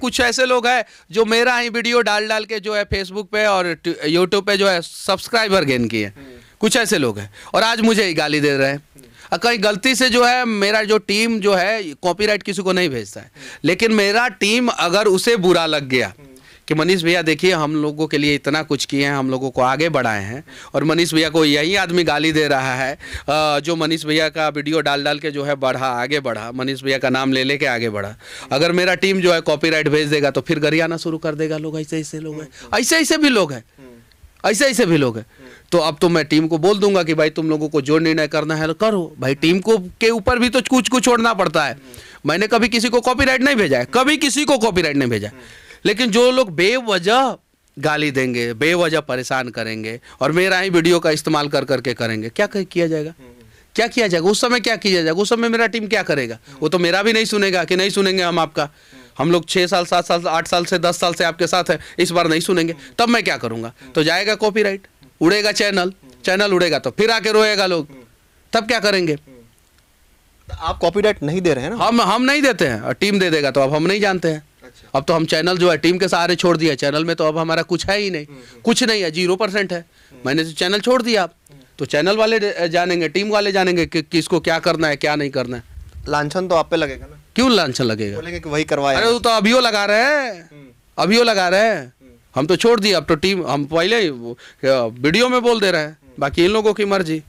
कुछ ऐसे लोग हैं जो मेरा ही वीडियो डाल डाल के जो है फेसबुक पे और यूट्यूब पे जो है सब्सक्राइबर गेन किए हम्म। कुछ ऐसे लोग हैं और आज मुझे ही गाली दे रहे हैं और हम्म। कहीं गलती से जो है मेरा जो टीम जो है कॉपीराइट किसी को नहीं भेजता है हम्म। लेकिन मेरा टीम अगर उसे बुरा लग गया कि मनीष भैया देखिए हम लोगों के लिए इतना कुछ किए हैं हम लोगों को आगे बढ़ाए हैं और मनीष भैया को यही आदमी गाली दे रहा है जो मनीष भैया का वीडियो डाल डाल के जो है बढ़ा आगे बढ़ा मनीष भैया का नाम ले लेके आगे बढ़ा अगर मेरा टीम जो है कॉपी भेज देगा तो फिर गरियाना शुरू कर देगा लोग ऐसे ऐसे लोग हैं ऐसे ऐसे भी लोग हैं ऐसे ऐसे भी लोग हैं तो अब तो मैं टीम को बोल दूंगा कि भाई तुम लोगों को जो निर्णय करना है करो भाई टीम को के ऊपर भी तो कुछ कुछ छोड़ना पड़ता है मैंने कभी किसी को कॉपीराइट नहीं भेजा है कभी किसी को कॉपीराइट नहीं भेजा है लेकिन जो लोग बेवजह गाली देंगे बेवजह परेशान करेंगे और मेरा ही वीडियो का इस्तेमाल कर करके करेंगे क्या किया जाएगा हम्म, हम्म। क्या किया जाएगा उस समय क्या किया जाएगा उस समय मेरा टीम क्या करेगा वो तो मेरा भी नहीं सुनेगा कि नहीं सुनेंगे हम आपका हम लोग छः साल सात साल आठ साल से दस साल से आपके साथ है इस बार नहीं सुनेंगे तब मैं क्या करूँगा तो जाएगा कॉपीराइट उड़ेगा चैनल चैनल उड़ेगा तो फिर आके रोएगा लोग तब क्या करेंगे तो आप कॉपीराइट नहीं दे रहे हैं ना हम हम नहीं देते हैं टीम दे देगा तो अब हम नहीं जानते हैं अच्छा। अब तो हम चैनल जो है टीम के सहारे छोड़ दिया चैनल में तो अब हमारा कुछ है ही नहीं हम्म, हम्म। कुछ नहीं है जीरो परसेंट है हम्म। मैंने तो चैनल छोड़ दिया आप तो चैनल वाले जानेंगे टीम वाले जानेंगे कि किसको क्या करना है क्या नहीं करना है लांछन तो आप पे लगेगा ना क्यों लांछन लगेगा बोलेंगे कि वही करवाया अरे वो तो अभियो लगा रहे हैं अभी वो लगा रहे हैं हम तो छोड़ दिए अब तो टीम हम पहले वीडियो में बोल दे रहे हैं बाकी इन लोगों की मर्जी